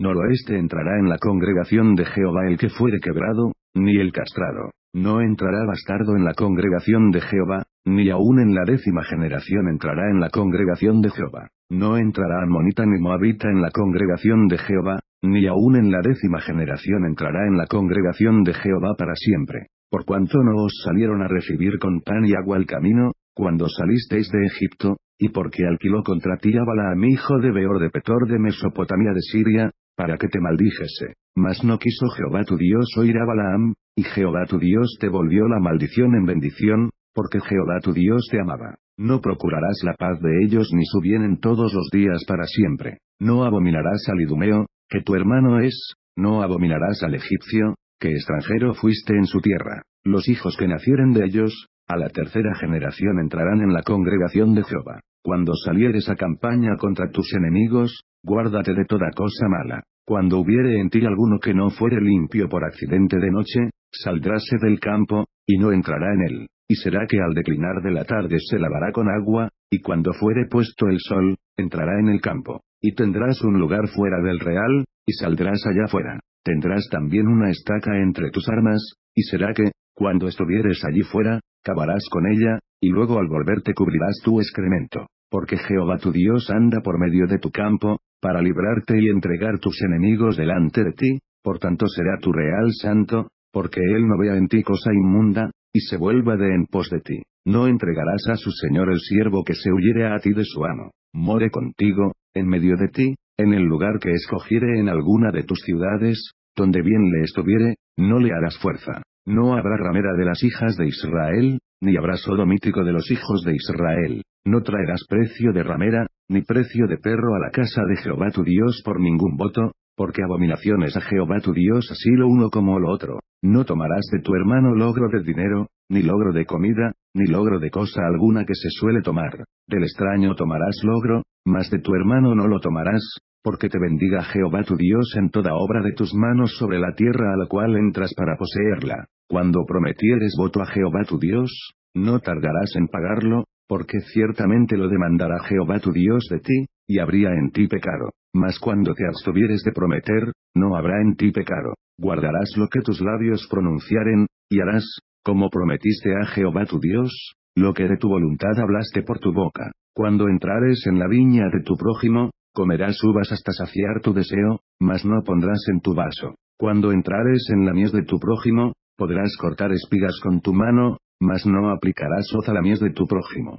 noroeste entrará en la congregación de Jehová el que fuere quebrado, ni el castrado, no entrará bastardo en la congregación de Jehová, ni aun en la décima generación entrará en la congregación de Jehová, no entrará ammonita ni moabita en la congregación de Jehová, ni aun en la décima generación entrará en la congregación de Jehová para siempre. Por cuanto no os salieron a recibir con pan y agua el camino, cuando salisteis de Egipto, y porque alquiló contra ti a mi hijo de Beor de Petor de Mesopotamia de Siria, para que te maldijese. Mas no quiso Jehová tu Dios oír a Balaam, y Jehová tu Dios te volvió la maldición en bendición, porque Jehová tu Dios te amaba. No procurarás la paz de ellos ni su bien en todos los días para siempre. No abominarás al idumeo, que tu hermano es, no abominarás al egipcio, que extranjero fuiste en su tierra. Los hijos que nacieren de ellos, a la tercera generación entrarán en la congregación de Jehová. Cuando salieres a campaña contra tus enemigos, guárdate de toda cosa mala. Cuando hubiere en ti alguno que no fuere limpio por accidente de noche, saldráse del campo, y no entrará en él, y será que al declinar de la tarde se lavará con agua, y cuando fuere puesto el sol, entrará en el campo, y tendrás un lugar fuera del real, y saldrás allá fuera. Tendrás también una estaca entre tus armas, y será que, cuando estuvieres allí fuera, cavarás con ella, y luego al volverte cubrirás tu excremento porque Jehová tu Dios anda por medio de tu campo, para librarte y entregar tus enemigos delante de ti, por tanto será tu real santo, porque él no vea en ti cosa inmunda, y se vuelva de en pos de ti. No entregarás a su señor el siervo que se huyere a ti de su amo. More contigo, en medio de ti, en el lugar que escogiere en alguna de tus ciudades, donde bien le estuviere, no le harás fuerza. No habrá ramera de las hijas de Israel, ni habrá sodomítico de los hijos de Israel, no traerás precio de ramera, ni precio de perro a la casa de Jehová tu Dios por ningún voto, porque abominaciones a Jehová tu Dios así lo uno como lo otro. No tomarás de tu hermano logro de dinero, ni logro de comida, ni logro de cosa alguna que se suele tomar. Del extraño tomarás logro, mas de tu hermano no lo tomarás, porque te bendiga Jehová tu Dios en toda obra de tus manos sobre la tierra a la cual entras para poseerla. Cuando prometieres voto a Jehová tu Dios, no tardarás en pagarlo, porque ciertamente lo demandará Jehová tu Dios de ti, y habría en ti pecado. Mas cuando te abstuvieres de prometer, no habrá en ti pecado. Guardarás lo que tus labios pronunciaren, y harás, como prometiste a Jehová tu Dios, lo que de tu voluntad hablaste por tu boca. Cuando entrares en la viña de tu prójimo, comerás uvas hasta saciar tu deseo, mas no pondrás en tu vaso. Cuando entrares en la mies de tu prójimo, podrás cortar espigas con tu mano, mas no aplicarás hoz la mies de tu prójimo.